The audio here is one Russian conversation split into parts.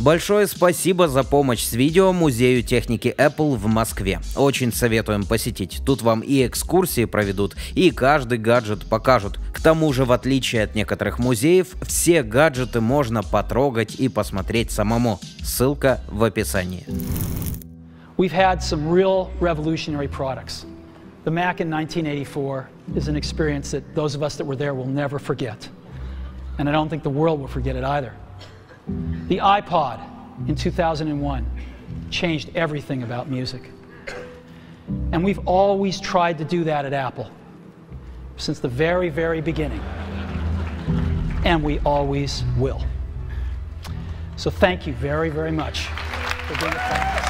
Большое спасибо за помощь с видео Музею техники Apple в Москве. Очень советуем посетить. Тут вам и экскурсии проведут, и каждый гаджет покажут. К тому же, в отличие от некоторых музеев, все гаджеты можно потрогать и посмотреть самому. Ссылка в описании. We've had some real revolutionary products. The Mac in 1984 is an experience that those of us that were there will never forget. And I don't think the world will forget it either. The iPod in 2001 changed everything about music. And we've always tried to do that at Apple since the very, very beginning. And we always will. So thank you very, very much for being a part of this.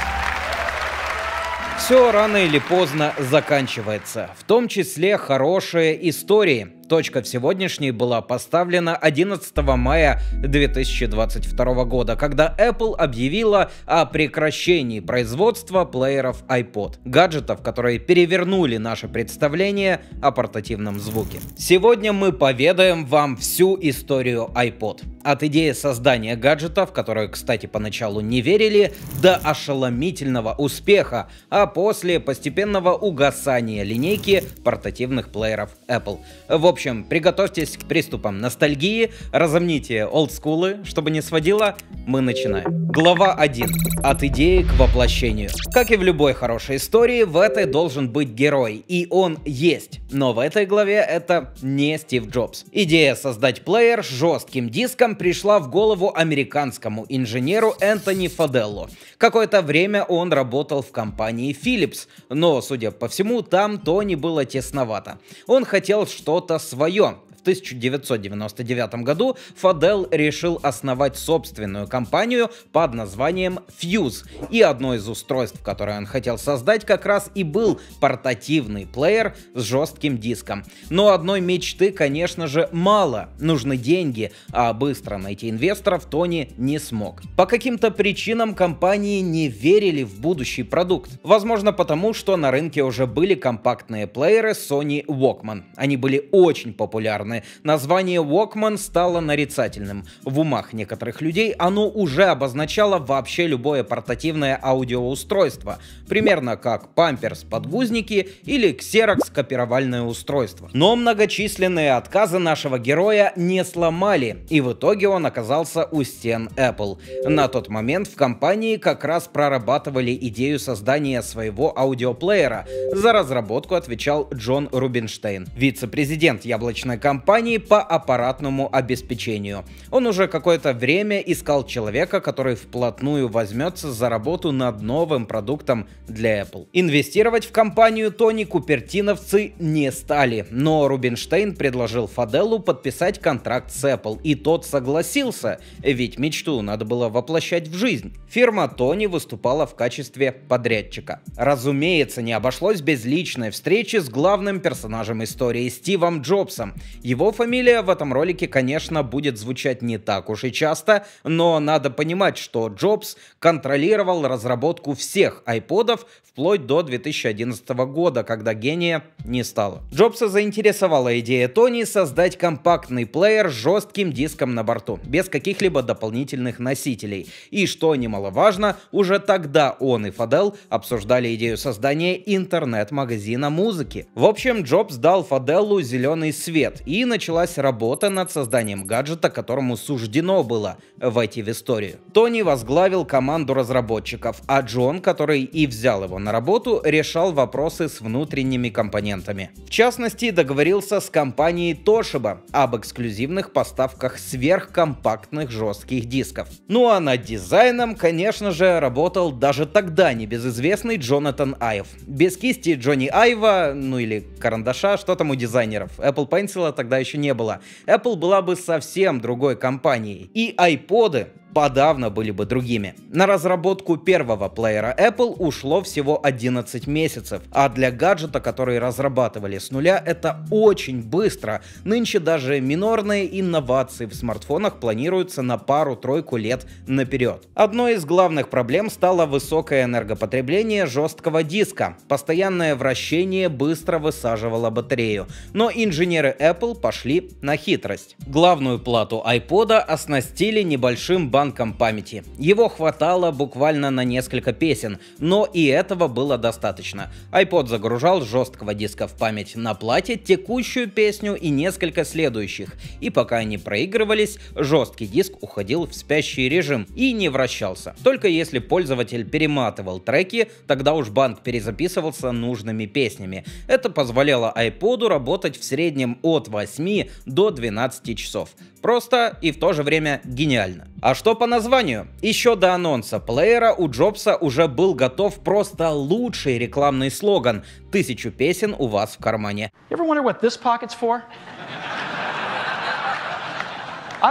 Все рано или поздно заканчивается, в том числе хорошие истории. Точка в сегодняшней была поставлена 11 мая 2022 года, когда Apple объявила о прекращении производства плееров iPod, гаджетов, которые перевернули наше представление о портативном звуке. Сегодня мы поведаем вам всю историю iPod. От идеи создания гаджета, в которую, кстати, поначалу не верили, до ошеломительного успеха, а после постепенного угасания линейки портативных плееров Apple. В общем, приготовьтесь к приступам ностальгии, разомните олдскулы, чтобы не сводило, мы начинаем. Глава 1. От идеи к воплощению. Как и в любой хорошей истории, в этой должен быть герой, и он есть. Но в этой главе это не Стив Джобс. Идея создать плеер с жестким диском пришла в голову американскому инженеру Энтони Фаделло. Какое-то время он работал в компании Philips, но, судя по всему, там Тони было тесновато. Он хотел что-то свое, 1999 году Фадел решил основать собственную компанию под названием Fuse, и одно из устройств, которое он хотел создать, как раз и был портативный плеер с жестким диском. Но одной мечты, конечно же, мало. Нужны деньги, а быстро найти инвесторов Тони не смог. По каким-то причинам компании не верили в будущий продукт. Возможно, потому что на рынке уже были компактные плееры Sony Walkman. Они были очень популярны популярны. Название Walkman стало нарицательным. В умах некоторых людей оно уже обозначало вообще любое портативное аудиоустройство, примерно как памперс подгузники или ксерокс копировальное устройство. Но многочисленные отказы нашего героя не сломали, и в итоге он оказался у стен Apple. На тот момент в компании как раз прорабатывали идею создания своего аудиоплеера. За разработку отвечал Джон Рубинштейн, вице-президент яблочной компании компании по аппаратному обеспечению. Он уже какое-то время искал человека, который вплотную возьмется за работу над новым продуктом для Apple. Инвестировать в компанию Тони купертиновцы не стали, но Рубинштейн предложил Фаделу подписать контракт с Apple, и тот согласился, ведь мечту надо было воплощать в жизнь. Фирма Тони выступала в качестве подрядчика. Разумеется, не обошлось без личной встречи с главным персонажем истории Стивом Джобсом. Его фамилия в этом ролике, конечно, будет звучать не так уж и часто, но надо понимать, что Джобс контролировал разработку всех iPodов, вплоть до 2011 года, когда гения не стало. Джобса заинтересовала идея Тони создать компактный плеер с жестким диском на борту, без каких-либо дополнительных носителей. И что немаловажно, уже тогда он и Фадел обсуждали идею создания интернет-магазина музыки. В общем, Джобс дал Фаделлу зеленый свет, и началась работа над созданием гаджета, которому суждено было войти в историю. Тони возглавил команду разработчиков, а Джон, который и взял его на работу, решал вопросы с внутренними компонентами. В частности, договорился с компанией Toshiba об эксклюзивных поставках сверхкомпактных жестких дисков. Ну а над дизайном, конечно же, работал даже тогда небезызвестный Джонатан Айв. Без кисти Джонни Айва, ну или карандаша, что там у дизайнеров, Apple Pencil тогда еще не было. Apple была бы совсем другой компанией. И iPod подавно были бы другими. На разработку первого плеера Apple ушло всего 11 месяцев, а для гаджета, который разрабатывали с нуля, это очень быстро. Нынче даже минорные инновации в смартфонах планируются на пару-тройку лет наперед. Одной из главных проблем стало высокое энергопотребление жесткого диска. Постоянное вращение быстро высаживало батарею. Но инженеры Apple пошли на хитрость. Главную плату iPod оснастили небольшим банком банком памяти. Его хватало буквально на несколько песен, но и этого было достаточно. iPod загружал с жесткого диска в память на плате текущую песню и несколько следующих, и пока они проигрывались, жесткий диск уходил в спящий режим и не вращался. Только если пользователь перематывал треки, тогда уж банк перезаписывался нужными песнями. Это позволяло iPod работать в среднем от 8 до 12 часов. Просто и в то же время гениально. А что по названию? Еще до анонса плеера у Джобса уже был готов просто лучший рекламный слоган «Тысячу песен у вас в кармане». I've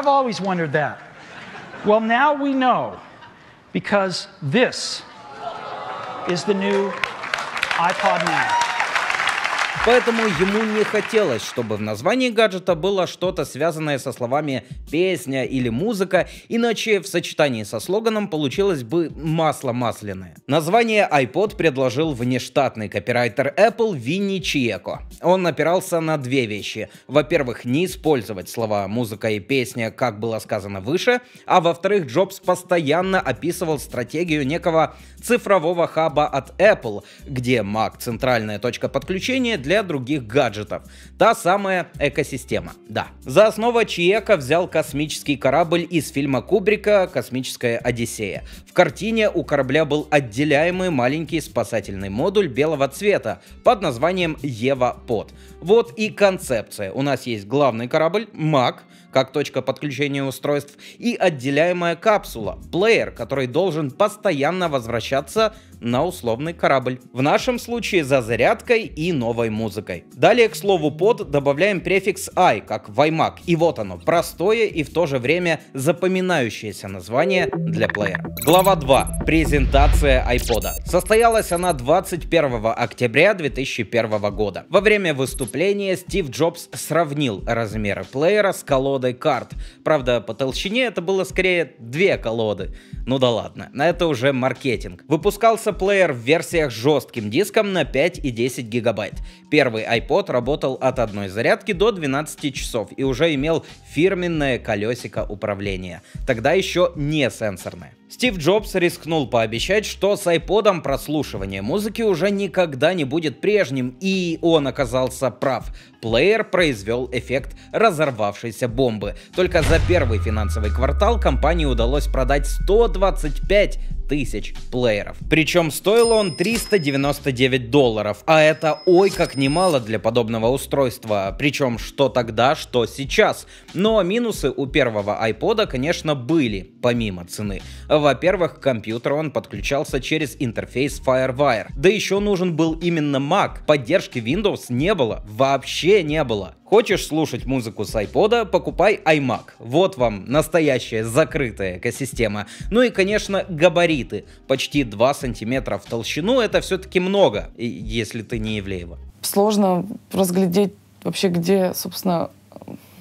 always wondered that. Well, now we know because this is the new iPod Nano. Поэтому ему не хотелось, чтобы в названии гаджета было что-то связанное со словами «песня» или «музыка», иначе в сочетании со слоганом получилось бы масло масляное. Название iPod предложил внештатный копирайтер Apple Винни Чиеко. Он опирался на две вещи. Во-первых, не использовать слова «музыка» и «песня», как было сказано выше, а во-вторых, Джобс постоянно описывал стратегию некого цифрового хаба от Apple, где Mac — центральная точка подключения для для других гаджетов. Та самая экосистема, да. За основу Чиека взял космический корабль из фильма Кубрика «Космическая Одиссея». В картине у корабля был отделяемый маленький спасательный модуль белого цвета под названием «Ева-Под». Вот и концепция. У нас есть главный корабль «Маг», как точка подключения устройств, и отделяемая капсула, плеер, который должен постоянно возвращаться на условный корабль. В нашем случае за зарядкой и новой музыкой. Далее к слову под добавляем префикс i, как в iMac, и вот оно, простое и в то же время запоминающееся название для плеера. Глава 2. Презентация iPod. Состоялась она 21 октября 2001 года. Во время выступления Стив Джобс сравнил размеры плеера с колодой колодой карт. Правда, по толщине это было скорее две колоды. Ну да ладно, на это уже маркетинг. Выпускался плеер в версиях с жестким диском на 5 и 10 гигабайт. Первый iPod работал от одной зарядки до 12 часов и уже имел фирменное колесико управления. Тогда еще не сенсорное. Стив Джобс рискнул пообещать, что с iPod прослушивание музыки уже никогда не будет прежним, и он оказался прав. Плеер произвел эффект разорвавшейся бомбы. Только за первый финансовый квартал компании удалось продать 125 тысяч плееров. Причем стоил он 399 долларов, а это ой как немало для подобного устройства, причем что тогда, что сейчас. Но минусы у первого iPod, конечно, были, помимо цены. Во-первых, к компьютеру он подключался через интерфейс FireWire, да еще нужен был именно Mac, поддержки Windows не было, вообще не было. Хочешь слушать музыку с iPod, покупай iMac. Вот вам настоящая закрытая экосистема. Ну и, конечно, габариты. Почти 2 сантиметра в толщину — это все-таки много, если ты не Евлеева. Сложно разглядеть вообще, где, собственно,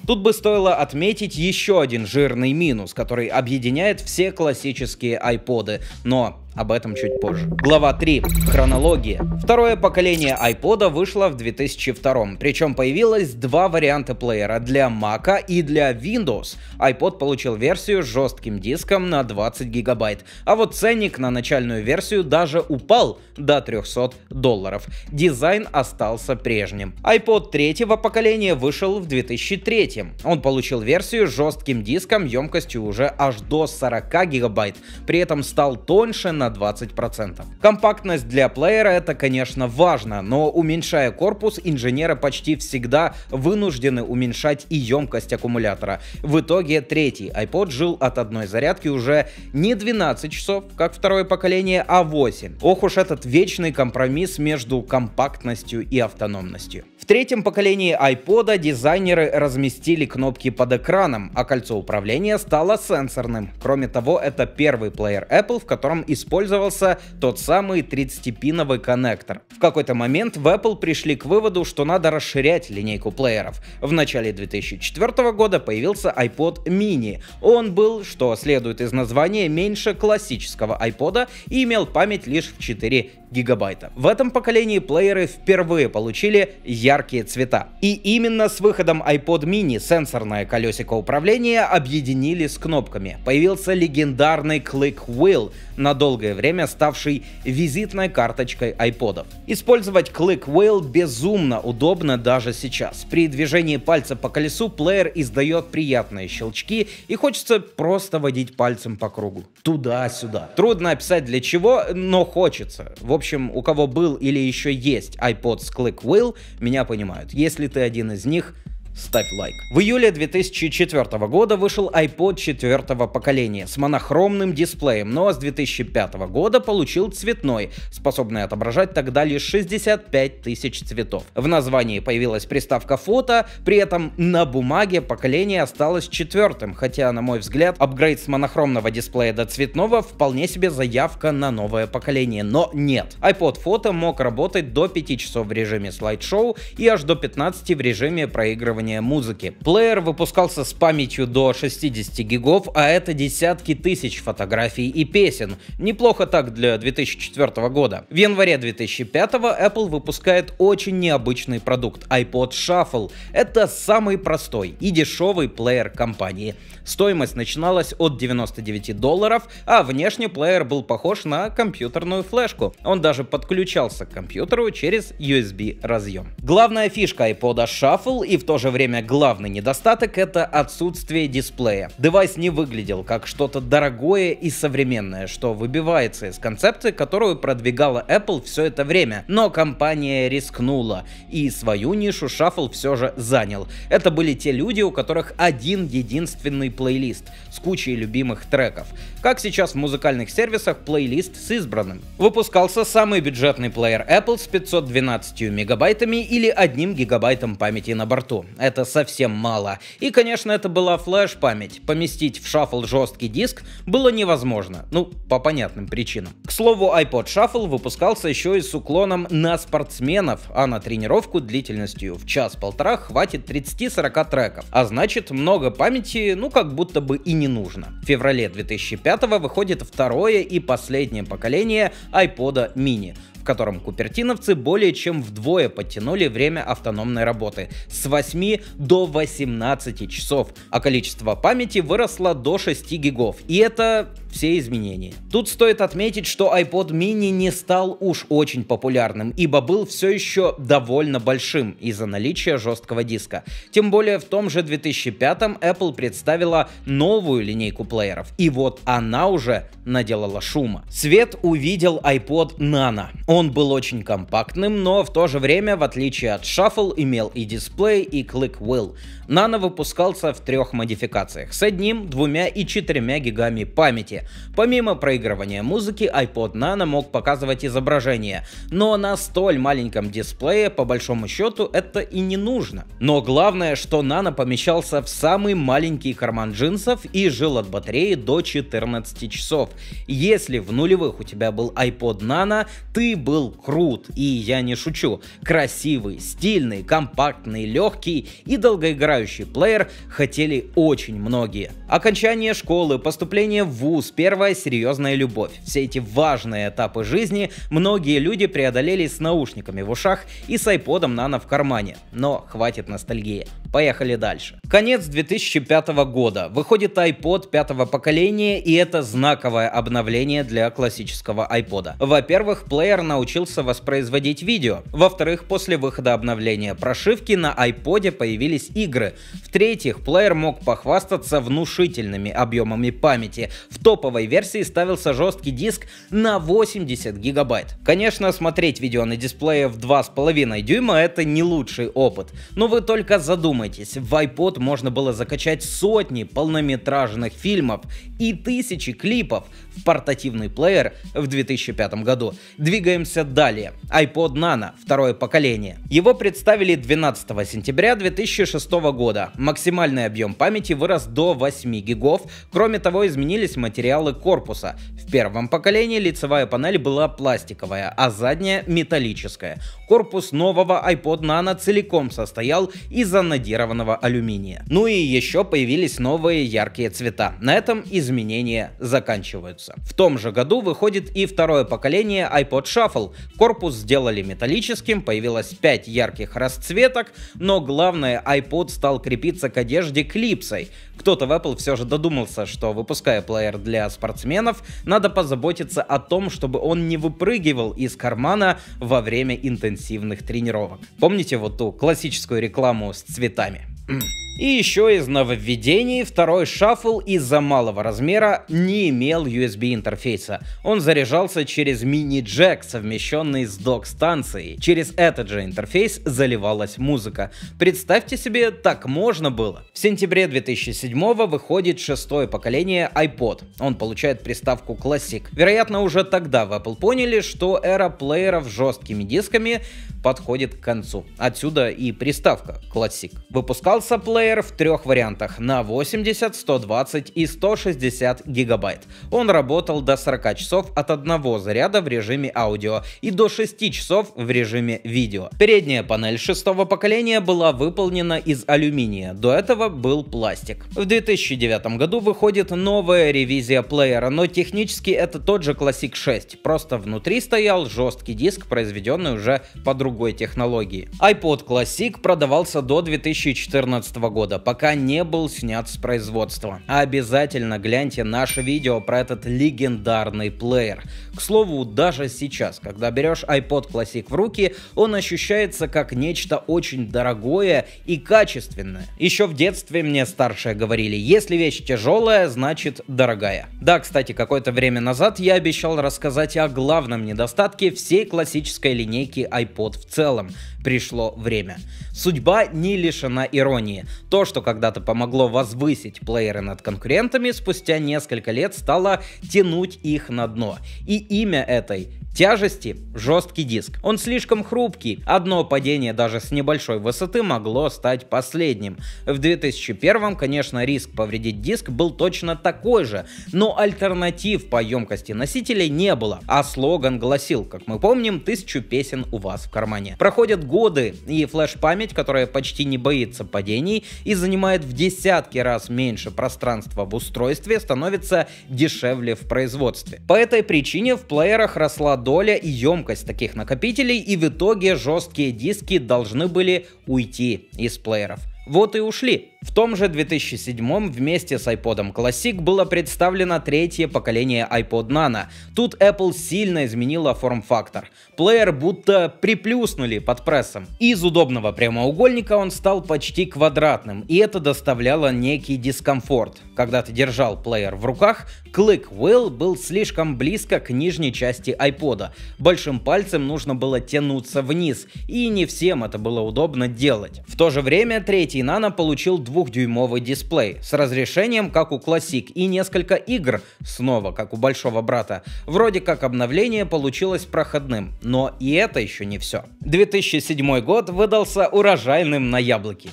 Тут бы стоило отметить еще один жирный минус, который объединяет все классические айподы. Но об этом чуть позже. Глава 3. Хронология. Второе поколение iPod вышло в 2002, причем появилось два варианта плеера для Mac и для Windows. iPod получил версию с жестким диском на 20 гигабайт, а вот ценник на начальную версию даже упал до 300 долларов. Дизайн остался прежним. iPod третьего поколения вышел в 2003. Он получил версию с жестким диском емкостью уже аж до 40 гигабайт, при этом стал тоньше на на 20%. Компактность для плеера это, конечно, важно, но уменьшая корпус, инженеры почти всегда вынуждены уменьшать и емкость аккумулятора. В итоге третий iPod жил от одной зарядки уже не 12 часов, как второе поколение, а 8. Ох уж этот вечный компромисс между компактностью и автономностью. В третьем поколении iPod а дизайнеры разместили кнопки под экраном, а кольцо управления стало сенсорным. Кроме того, это первый плеер Apple, в котором использовался тот самый 30-пиновый коннектор. В какой-то момент в Apple пришли к выводу, что надо расширять линейку плееров. В начале 2004 года появился iPod mini. Он был, что следует из названия, меньше классического iPod а и имел память лишь в 4 гигабайта. В этом поколении плееры впервые получили яркий яркие цвета. И именно с выходом iPod mini сенсорное колесико управления объединили с кнопками. Появился легендарный Click Wheel, на долгое время ставший визитной карточкой iPod. Использовать Click Wheel безумно удобно даже сейчас. При движении пальца по колесу плеер издает приятные щелчки и хочется просто водить пальцем по кругу. Туда-сюда. Трудно описать для чего, но хочется. В общем, у кого был или еще есть iPod с Click Wheel, меня понимают. Если ты один из них, ставь лайк. В июле 2004 года вышел iPod четвертого поколения с монохромным дисплеем, но с 2005 года получил цветной, способный отображать тогда лишь 65 тысяч цветов. В названии появилась приставка фото, при этом на бумаге поколение осталось четвертым, хотя, на мой взгляд, апгрейд с монохромного дисплея до цветного вполне себе заявка на новое поколение, но нет. iPod фото мог работать до 5 часов в режиме слайд-шоу и аж до 15 в режиме проигрывания проигрывания музыки. Плеер выпускался с памятью до 60 гигов, а это десятки тысяч фотографий и песен. Неплохо так для 2004 года. В январе 2005 Apple выпускает очень необычный продукт — iPod Shuffle. Это самый простой и дешевый плеер компании. Стоимость начиналась от 99 долларов, а внешне плеер был похож на компьютерную флешку. Он даже подключался к компьютеру через USB разъем. Главная фишка iPod Shuffle и в то же время главный недостаток это отсутствие дисплея. Девайс не выглядел как что-то дорогое и современное, что выбивается из концепции, которую продвигала Apple все это время. Но компания рискнула и свою нишу Shuffle все же занял. Это были те люди, у которых один единственный плейлист с кучей любимых треков. Как сейчас в музыкальных сервисах плейлист с избранным. Выпускался самый бюджетный плеер Apple с 512 мегабайтами или одним гигабайтом памяти на борту. Это совсем мало. И, конечно, это была флеш-память. Поместить в шаффл жесткий диск было невозможно. Ну, по понятным причинам. К слову, iPod Shuffle выпускался еще и с уклоном на спортсменов, а на тренировку длительностью в час-полтора хватит 30-40 треков. А значит, много памяти, ну, как как будто бы и не нужно. В феврале 2005 выходит второе и последнее поколение iPod mini, в котором купертиновцы более чем вдвое подтянули время автономной работы с 8 до 18 часов, а количество памяти выросло до 6 гигов. И это все изменения. Тут стоит отметить, что iPod mini не стал уж очень популярным, ибо был все еще довольно большим из-за наличия жесткого диска. Тем более в том же 2005 Apple представила новую линейку плееров, и вот она уже наделала шума. Свет увидел iPod Nano. Он был очень компактным, но в то же время, в отличие от Shuffle, имел и дисплей, и Click Wheel. Nano выпускался в трех модификациях с одним, двумя и четырьмя гигами памяти, Помимо проигрывания музыки, iPod Nano мог показывать изображение, но на столь маленьком дисплее, по большому счету, это и не нужно. Но главное, что Nano помещался в самый маленький карман джинсов и жил от батареи до 14 часов. Если в нулевых у тебя был iPod Nano, ты был крут, и я не шучу. Красивый, стильный, компактный, легкий и долгоиграющий плеер хотели очень многие. Окончание школы, поступление в вуз, первая — серьезная любовь. Все эти важные этапы жизни многие люди преодолели с наушниками в ушах и с айподом нано в кармане. Но хватит ностальгии. Поехали дальше. Конец 2005 года. Выходит iPod пятого поколения, и это знаковое обновление для классического iPod. Во-первых, плеер научился воспроизводить видео. Во-вторых, после выхода обновления прошивки на iPod появились игры. В-третьих, плеер мог похвастаться внушительными объемами памяти. В топ топовой версии ставился жесткий диск на 80 гигабайт. Конечно, смотреть видео на дисплее в 2,5 дюйма это не лучший опыт, но вы только задумайтесь, в iPod можно было закачать сотни полнометражных фильмов и тысячи клипов в портативный плеер в 2005 году. Двигаемся далее. iPod Nano, второе поколение. Его представили 12 сентября 2006 года. Максимальный объем памяти вырос до 8 гигов. Кроме того, изменились материалы материалы корпуса. В первом поколении лицевая панель была пластиковая, а задняя металлическая. Корпус нового iPod Nano целиком состоял из анодированного алюминия. Ну и еще появились новые яркие цвета. На этом изменения заканчиваются. В том же году выходит и второе поколение iPod Shuffle. Корпус сделали металлическим, появилось 5 ярких расцветок, но главное iPod стал крепиться к одежде клипсой. Кто-то в Apple все же додумался, что выпуская плеер для спортсменов, надо позаботиться о том, чтобы он не выпрыгивал из кармана во время интенсивных тренировок. Помните вот ту классическую рекламу с цветами? Mm. И еще из нововведений второй шаффл из-за малого размера не имел USB интерфейса. Он заряжался через мини-джек, совмещенный с док-станцией. Через этот же интерфейс заливалась музыка. Представьте себе, так можно было. В сентябре 2007 выходит шестое поколение iPod. Он получает приставку Classic. Вероятно, уже тогда в Apple поняли, что эра плееров с жесткими дисками подходит к концу. Отсюда и приставка Classic. Выпускался плеер Player в трех вариантах на 80, 120 и 160 гигабайт. Он работал до 40 часов от одного заряда в режиме аудио и до 6 часов в режиме видео. Передняя панель шестого поколения была выполнена из алюминия, до этого был пластик. В 2009 году выходит новая ревизия плеера, но технически это тот же Classic 6, просто внутри стоял жесткий диск, произведенный уже по другой технологии. iPod Classic продавался до 2014 года года пока не был снят с производства. Обязательно гляньте наше видео про этот легендарный плеер. К слову, даже сейчас, когда берешь iPod Classic в руки, он ощущается как нечто очень дорогое и качественное. Еще в детстве мне старшие говорили, если вещь тяжелая, значит дорогая. Да, кстати, какое-то время назад я обещал рассказать о главном недостатке всей классической линейки iPod в целом пришло время. Судьба не лишена иронии. То, что когда-то помогло возвысить плееры над конкурентами, спустя несколько лет стало тянуть их на дно. И имя этой Тяжести – жесткий диск. Он слишком хрупкий. Одно падение даже с небольшой высоты могло стать последним. В 2001, м конечно, риск повредить диск был точно такой же, но альтернатив по емкости носителей не было. А слоган гласил, как мы помним, тысячу песен у вас в кармане. Проходят годы, и флеш-память, которая почти не боится падений и занимает в десятки раз меньше пространства в устройстве, становится дешевле в производстве. По этой причине в плеерах росла доля и емкость таких накопителей, и в итоге жесткие диски должны были уйти из плееров. Вот и ушли. В том же 2007 вместе с iPod Classic было представлено третье поколение iPod Nano. Тут Apple сильно изменила форм-фактор. Плеер будто приплюснули под прессом. Из удобного прямоугольника он стал почти квадратным, и это доставляло некий дискомфорт. Когда ты держал плеер в руках, клык Will был слишком близко к нижней части iPod. Большим пальцем нужно было тянуться вниз, и не всем это было удобно делать. В то же время третий Nano получил двухдюймовый дисплей с разрешением как у Classic и несколько игр, снова как у большого брата. Вроде как обновление получилось проходным, но и это еще не все. 2007 год выдался урожайным на яблоки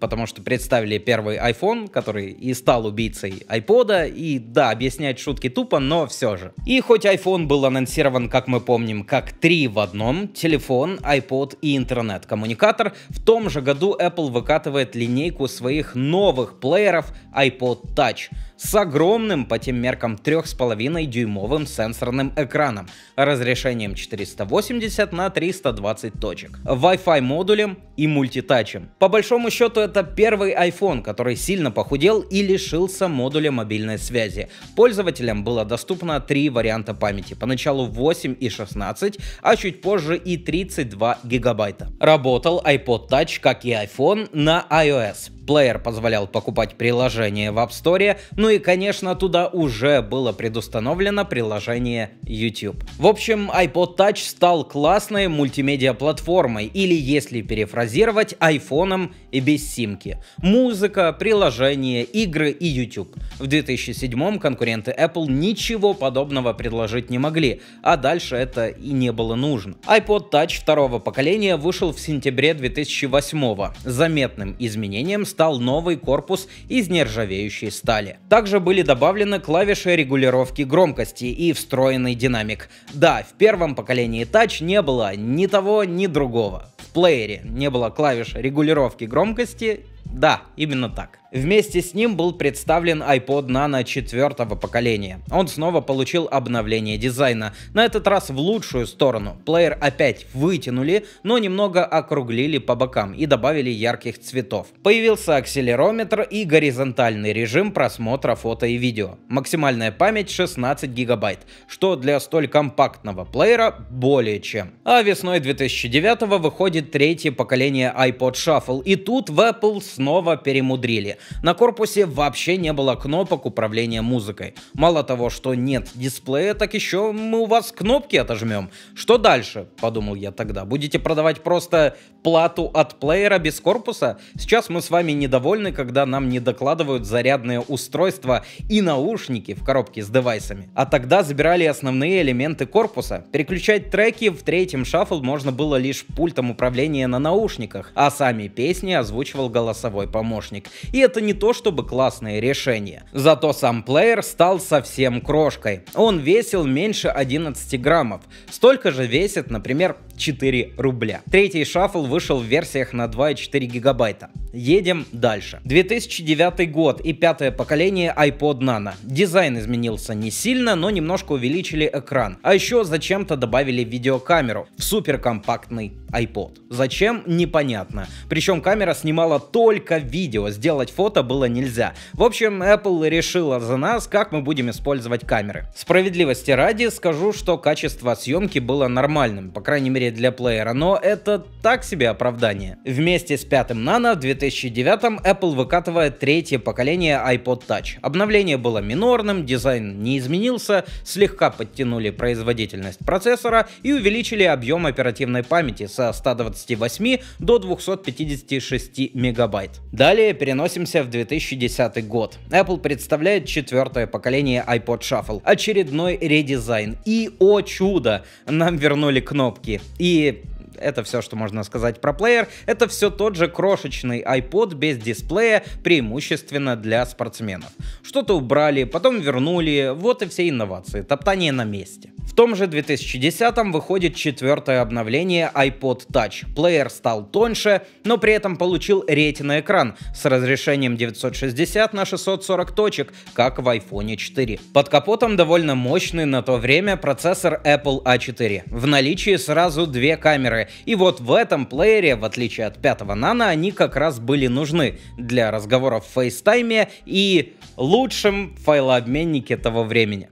потому что представили первый iPhone, который и стал убийцей iPod, и да, объяснять шутки тупо, но все же. И хоть iPhone был анонсирован, как мы помним, как три в одном, телефон, iPod и интернет-коммуникатор, в том же году Apple выкатывает линейку своих своих новых плееров iPod Touch с огромным по тем меркам 3,5 дюймовым сенсорным экраном разрешением 480 на 320 точек, Wi-Fi модулем и мультитачем. По большому счету это первый iPhone, который сильно похудел и лишился модуля мобильной связи. Пользователям было доступно три варианта памяти, поначалу 8 и 16, а чуть позже и 32 гигабайта. Работал iPod Touch, как и iPhone, на iOS. Плеер позволял покупать приложения в App Store, но ну и, конечно, туда уже было предустановлено приложение YouTube. В общем, iPod Touch стал классной мультимедиа-платформой, или, если перефразировать, айфоном и без симки. Музыка, приложения, игры и YouTube. В 2007 конкуренты Apple ничего подобного предложить не могли, а дальше это и не было нужно. iPod Touch второго поколения вышел в сентябре 2008 -го. Заметным изменением стал новый корпус из нержавеющей стали. Также были добавлены клавиши регулировки громкости и встроенный динамик. Да, в первом поколении Touch не было ни того, ни другого. В плеере не было клавиш регулировки громкости да, именно так. Вместе с ним был представлен iPod Nano четвертого поколения. Он снова получил обновление дизайна, на этот раз в лучшую сторону. Плеер опять вытянули, но немного округлили по бокам и добавили ярких цветов. Появился акселерометр и горизонтальный режим просмотра фото и видео. Максимальная память 16 гигабайт, что для столь компактного плеера более чем. А весной 2009 выходит третье поколение iPod Shuffle, и тут в Apple снова перемудрили. На корпусе вообще не было кнопок управления музыкой. Мало того, что нет дисплея, так еще мы у вас кнопки отожмем. Что дальше? Подумал я тогда. Будете продавать просто плату от плеера без корпуса? Сейчас мы с вами недовольны, когда нам не докладывают зарядное устройство и наушники в коробке с девайсами. А тогда забирали основные элементы корпуса. Переключать треки в третьем шаффл можно было лишь пультом управления на наушниках, а сами песни озвучивал голосовой голосовой помощник. И это не то чтобы классное решение. Зато сам плеер стал совсем крошкой. Он весил меньше 11 граммов. Столько же весит, например, 4 рубля. Третий шаффл вышел в версиях на 2,4 гигабайта. Едем дальше. 2009 год и пятое поколение iPod Nano. Дизайн изменился не сильно, но немножко увеличили экран. А еще зачем-то добавили видеокамеру в суперкомпактный iPod. Зачем? Непонятно. Причем камера снимала только видео, сделать фото было нельзя. В общем, Apple решила за нас, как мы будем использовать камеры. Справедливости ради скажу, что качество съемки было нормальным, по крайней мере серия для плеера, но это так себе оправдание. Вместе с пятым Nano в 2009 м Apple выкатывает третье поколение iPod Touch. Обновление было минорным, дизайн не изменился, слегка подтянули производительность процессора и увеличили объем оперативной памяти со 128 до 256 мегабайт. Далее переносимся в 2010 год. Apple представляет четвертое поколение iPod Shuffle, очередной редизайн. И, о чудо, нам вернули кнопки. И это все, что можно сказать про плеер. Это все тот же крошечный iPod без дисплея, преимущественно для спортсменов. Что-то убрали, потом вернули, вот и все инновации, топтание на месте. В том же 2010 выходит четвертое обновление iPod Touch. Плеер стал тоньше, но при этом получил ретина экран с разрешением 960 на 640 точек, как в iPhone 4. Под капотом довольно мощный на то время процессор Apple A4. А в наличии сразу две камеры и вот в этом плеере, в отличие от пятого нано, они как раз были нужны для разговоров в FaceTime и лучшем файлообменнике того времени.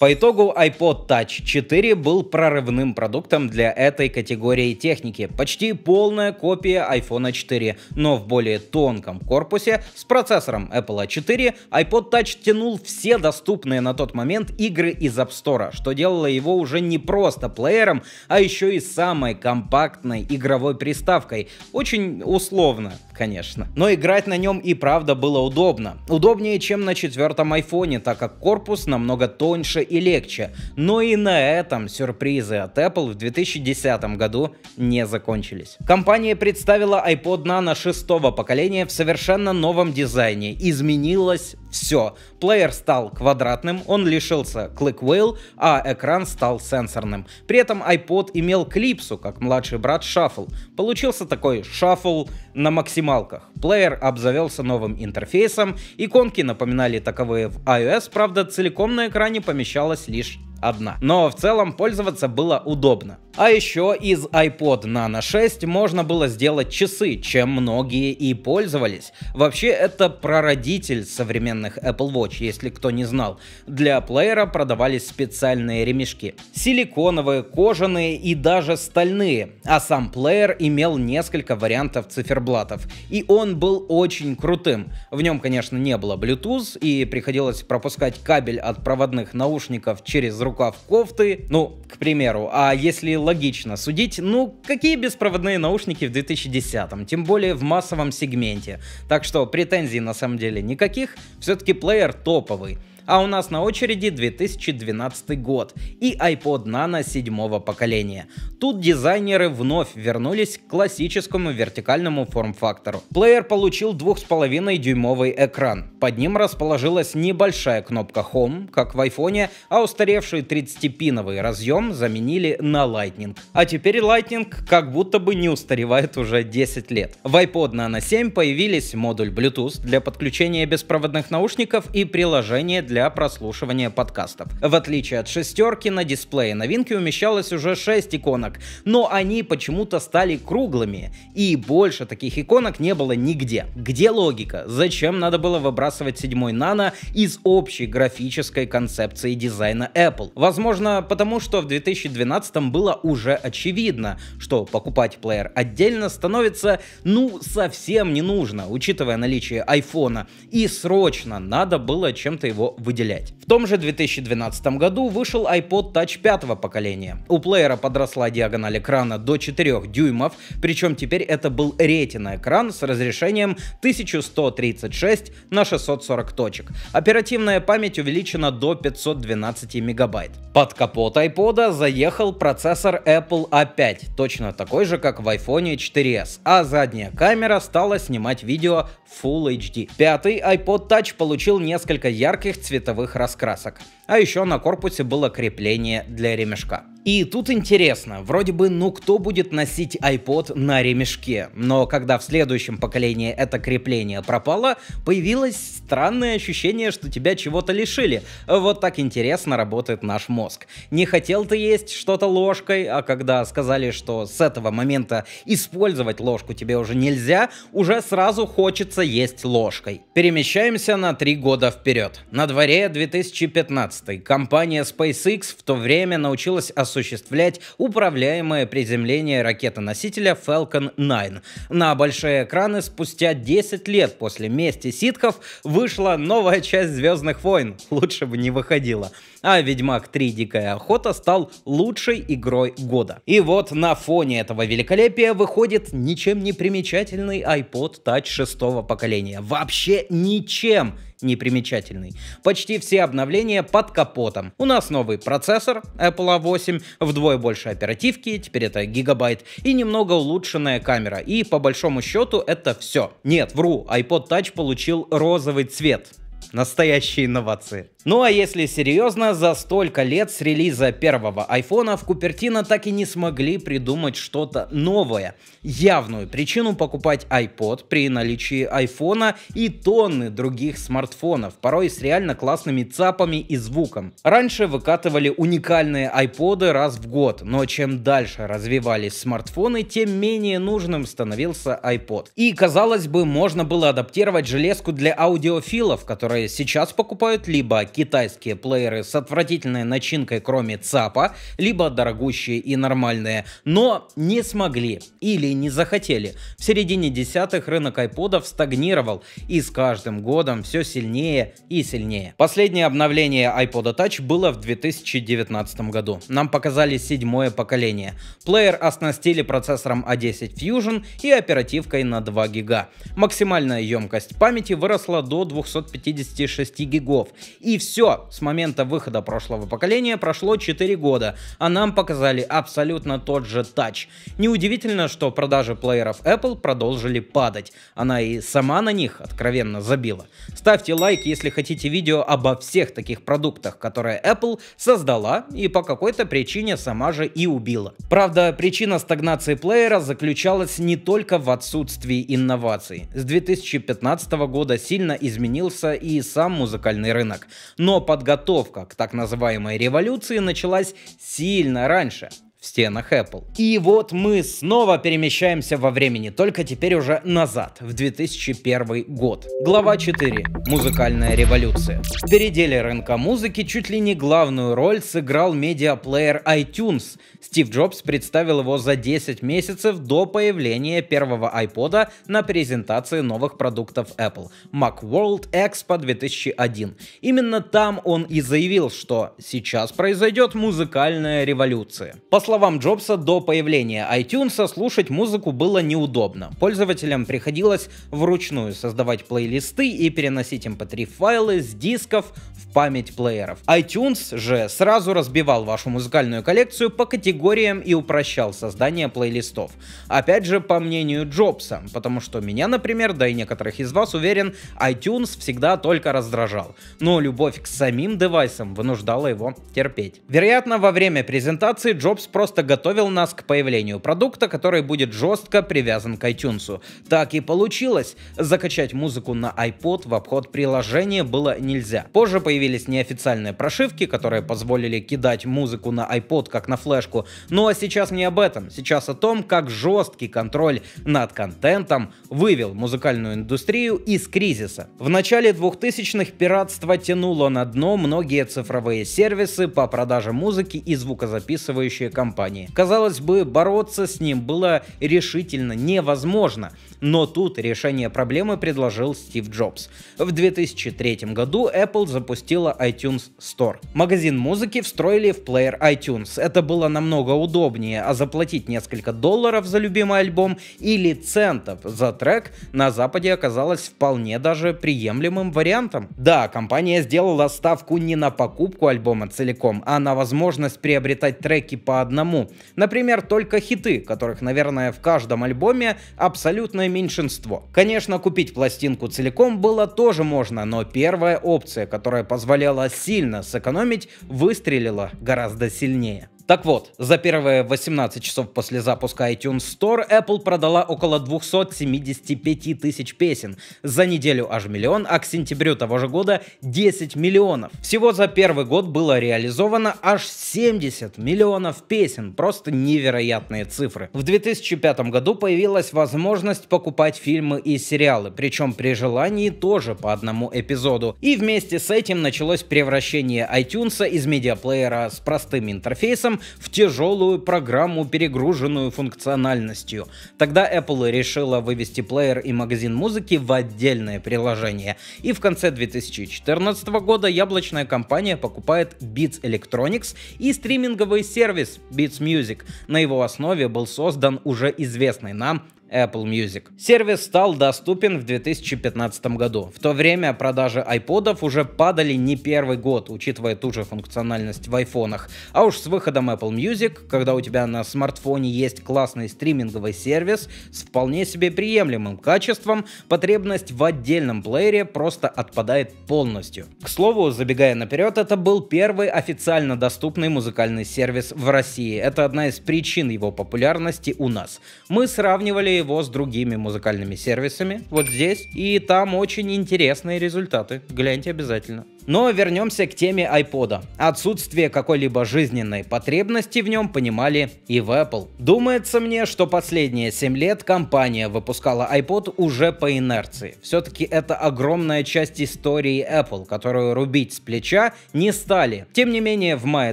По итогу iPod Touch 4 был прорывным продуктом для этой категории техники. Почти полная копия iPhone 4, но в более тонком корпусе с процессором Apple 4 iPod Touch тянул все доступные на тот момент игры из App Store, что делало его уже не просто плеером, а еще и самой компактной игровой приставкой. Очень условно конечно. Но играть на нем и правда было удобно. Удобнее, чем на четвертом айфоне, так как корпус намного тоньше и легче. Но и на этом сюрпризы от Apple в 2010 году не закончились. Компания представила iPod Nano шестого поколения в совершенно новом дизайне. Изменилась все, плеер стал квадратным, он лишился Click Wheel, а экран стал сенсорным. При этом iPod имел клипсу, как младший брат Shuffle. Получился такой Shuffle на максималках. Плеер обзавелся новым интерфейсом, иконки напоминали таковые в iOS, правда целиком на экране помещалось лишь одна. Но в целом пользоваться было удобно. А еще из iPod Nano 6 можно было сделать часы, чем многие и пользовались. Вообще это прародитель современных Apple Watch, если кто не знал. Для плеера продавались специальные ремешки. Силиконовые, кожаные и даже стальные. А сам плеер имел несколько вариантов циферблатов. И он был очень крутым. В нем, конечно, не было Bluetooth и приходилось пропускать кабель от проводных наушников через руку рукав кофты, ну, к примеру, а если логично судить, ну, какие беспроводные наушники в 2010-м, тем более в массовом сегменте. Так что претензий на самом деле никаких, все-таки плеер топовый а у нас на очереди 2012 год и iPod Nano 7 поколения. Тут дизайнеры вновь вернулись к классическому вертикальному форм-фактору. Плеер получил 2,5-дюймовый экран. Под ним расположилась небольшая кнопка Home, как в iPhone, а устаревший 30-пиновый разъем заменили на Lightning. А теперь Lightning как будто бы не устаревает уже 10 лет. В iPod Nano 7 появились модуль Bluetooth для подключения беспроводных наушников и приложение для для прослушивания подкастов. В отличие от шестерки, на дисплее новинки умещалось уже 6 иконок, но они почему-то стали круглыми, и больше таких иконок не было нигде. Где логика? Зачем надо было выбрасывать седьмой нано из общей графической концепции дизайна Apple? Возможно, потому что в 2012 было уже очевидно, что покупать плеер отдельно становится, ну, совсем не нужно, учитывая наличие iPhone, и срочно надо было чем-то его выбирать выделять. В том же 2012 году вышел iPod Touch пятого поколения. У плеера подросла диагональ экрана до 4 дюймов, причем теперь это был ретина-экран с разрешением 1136 на 640 точек. Оперативная память увеличена до 512 мегабайт. Под капот iPod заехал процессор Apple A5, точно такой же, как в iPhone 4s, а задняя камера стала снимать видео Full HD. Пятый iPod Touch получил несколько ярких цветов цветовых раскрасок. А еще на корпусе было крепление для ремешка. И тут интересно, вроде бы, ну кто будет носить iPod на ремешке? Но когда в следующем поколении это крепление пропало, появилось странное ощущение, что тебя чего-то лишили. Вот так интересно работает наш мозг. Не хотел ты есть что-то ложкой, а когда сказали, что с этого момента использовать ложку тебе уже нельзя, уже сразу хочется есть ложкой. Перемещаемся на три года вперед. На дворе 2015. Компания SpaceX в то время научилась осуществлять управляемое приземление ракетоносителя Falcon 9. На большие экраны спустя 10 лет после мести ситков вышла новая часть «Звездных войн». Лучше бы не выходила. А «Ведьмак 3. Дикая охота» стал лучшей игрой года. И вот на фоне этого великолепия выходит ничем не примечательный iPod Touch шестого поколения. Вообще ничем непримечательный. Почти все обновления под капотом. У нас новый процессор Apple A8, вдвое больше оперативки, теперь это гигабайт, и немного улучшенная камера. И по большому счету это все. Нет, вру, iPod Touch получил розовый цвет. Настоящие инновации. Ну а если серьезно, за столько лет с релиза первого айфона в Купертино так и не смогли придумать что-то новое. Явную причину покупать iPod при наличии айфона и тонны других смартфонов, порой с реально классными цапами и звуком. Раньше выкатывали уникальные айподы раз в год, но чем дальше развивались смартфоны, тем менее нужным становился iPod. И казалось бы, можно было адаптировать железку для аудиофилов, которые сейчас покупают либо китайские плееры с отвратительной начинкой, кроме ЦАПа, либо дорогущие и нормальные, но не смогли или не захотели. В середине десятых рынок айподов стагнировал и с каждым годом все сильнее и сильнее. Последнее обновление iPod Touch было в 2019 году. Нам показали седьмое поколение. Плеер оснастили процессором A10 а Fusion и оперативкой на 2 гига. Максимальная емкость памяти выросла до 256 гигов и все, с момента выхода прошлого поколения прошло 4 года, а нам показали абсолютно тот же Touch. Неудивительно, что продажи плееров Apple продолжили падать. Она и сама на них откровенно забила. Ставьте лайк, если хотите видео обо всех таких продуктах, которые Apple создала и по какой-то причине сама же и убила. Правда, причина стагнации плеера заключалась не только в отсутствии инноваций. С 2015 года сильно изменился и сам музыкальный рынок но подготовка к так называемой революции началась сильно раньше в стенах Apple. И вот мы снова перемещаемся во времени, только теперь уже назад, в 2001 год. Глава 4. Музыкальная революция. В переделе рынка музыки чуть ли не главную роль сыграл медиаплеер iTunes. Стив Джобс представил его за 10 месяцев до появления первого iPod на презентации новых продуктов Apple Macworld Expo 2001. Именно там он и заявил, что сейчас произойдет музыкальная революция. По словам Джобса, до появления iTunes слушать музыку было неудобно. Пользователям приходилось вручную создавать плейлисты и переносить mp3-файлы с дисков в память плееров. iTunes же сразу разбивал вашу музыкальную коллекцию по категориям и упрощал создание плейлистов. Опять же, по мнению Джобса, потому что меня, например, да и некоторых из вас, уверен, iTunes всегда только раздражал. Но любовь к самим девайсам вынуждала его терпеть. Вероятно, во время презентации Джобс просто просто готовил нас к появлению продукта, который будет жестко привязан к iTunes. Так и получилось. Закачать музыку на iPod в обход приложения было нельзя. Позже появились неофициальные прошивки, которые позволили кидать музыку на iPod как на флешку. Ну а сейчас не об этом. Сейчас о том, как жесткий контроль над контентом вывел музыкальную индустрию из кризиса. В начале 2000-х пиратство тянуло на дно многие цифровые сервисы по продаже музыки и звукозаписывающие компании компании. Казалось бы, бороться с ним было решительно невозможно, но тут решение проблемы предложил Стив Джобс. В 2003 году Apple запустила iTunes Store. Магазин музыки встроили в плеер iTunes. Это было намного удобнее, а заплатить несколько долларов за любимый альбом или центов за трек на Западе оказалось вполне даже приемлемым вариантом. Да, компания сделала ставку не на покупку альбома целиком, а на возможность приобретать треки по одному одному. Например, только хиты, которых, наверное, в каждом альбоме абсолютное меньшинство. Конечно, купить пластинку целиком было тоже можно, но первая опция, которая позволяла сильно сэкономить, выстрелила гораздо сильнее. Так вот, за первые 18 часов после запуска iTunes Store Apple продала около 275 тысяч песен, за неделю аж миллион, а к сентябрю того же года 10 миллионов. Всего за первый год было реализовано аж 70 миллионов песен, просто невероятные цифры. В 2005 году появилась возможность покупать фильмы и сериалы, причем при желании тоже по одному эпизоду. И вместе с этим началось превращение iTunes из медиаплеера с простым интерфейсом в тяжелую программу, перегруженную функциональностью. Тогда Apple решила вывести плеер и магазин музыки в отдельное приложение. И в конце 2014 года яблочная компания покупает Beats Electronics и стриминговый сервис Beats Music. На его основе был создан уже известный нам Apple Music. Сервис стал доступен в 2015 году. В то время продажи iPod уже падали не первый год, учитывая ту же функциональность в айфонах. А уж с выходом Apple Music, когда у тебя на смартфоне есть классный стриминговый сервис с вполне себе приемлемым качеством, потребность в отдельном плеере просто отпадает полностью. К слову, забегая наперед, это был первый официально доступный музыкальный сервис в России. Это одна из причин его популярности у нас. Мы сравнивали его с другими музыкальными сервисами вот здесь, и там очень интересные результаты. Гляньте обязательно. Но вернемся к теме iPod. Отсутствие какой-либо жизненной потребности в нем понимали и в Apple. Думается мне, что последние 7 лет компания выпускала iPod уже по инерции. Все-таки это огромная часть истории Apple, которую рубить с плеча не стали. Тем не менее, в мае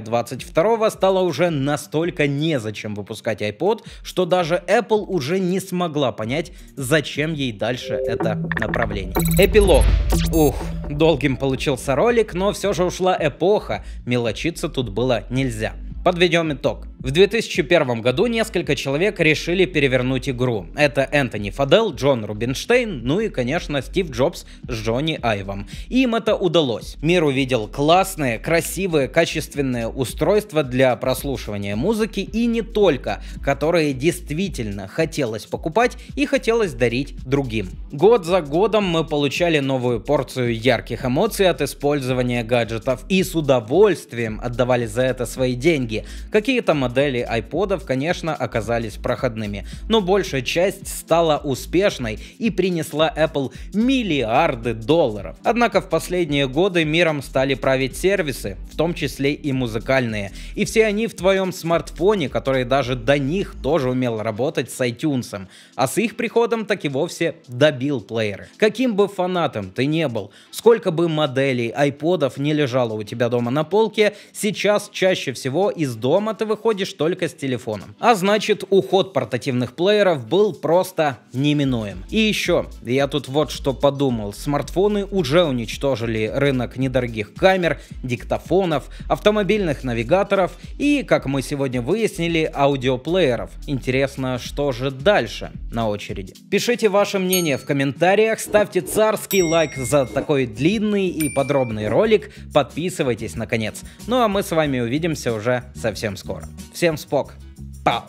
22 го стало уже настолько незачем выпускать iPod, что даже Apple уже не смогла понять, зачем ей дальше это направление. Эпилог. Ух, долгим получился ролик, но все же ушла эпоха, мелочиться тут было нельзя. Подведем итог. В 2001 году несколько человек решили перевернуть игру. Это Энтони Фадел, Джон Рубинштейн, ну и, конечно, Стив Джобс с Джонни Айвом. Им это удалось. Мир увидел классные, красивые, качественные устройства для прослушивания музыки и не только, которые действительно хотелось покупать и хотелось дарить другим. Год за годом мы получали новую порцию ярких эмоций от использования гаджетов и с удовольствием отдавали за это свои деньги. Какие то модели iPod, конечно, оказались проходными, но большая часть стала успешной и принесла Apple миллиарды долларов. Однако в последние годы миром стали править сервисы, в том числе и музыкальные, и все они в твоем смартфоне, который даже до них тоже умел работать с iTunes, а с их приходом так и вовсе добил плееры. Каким бы фанатом ты не был, сколько бы моделей айподов не лежало у тебя дома на полке, сейчас чаще всего из дома ты выходишь приходишь только с телефоном. А значит, уход портативных плееров был просто неминуем. И еще, я тут вот что подумал. Смартфоны уже уничтожили рынок недорогих камер, диктофонов, автомобильных навигаторов и, как мы сегодня выяснили, аудиоплееров. Интересно, что же дальше на очереди? Пишите ваше мнение в комментариях, ставьте царский лайк за такой длинный и подробный ролик, подписывайтесь наконец. Ну а мы с вами увидимся уже совсем скоро. Всем спок. Пау.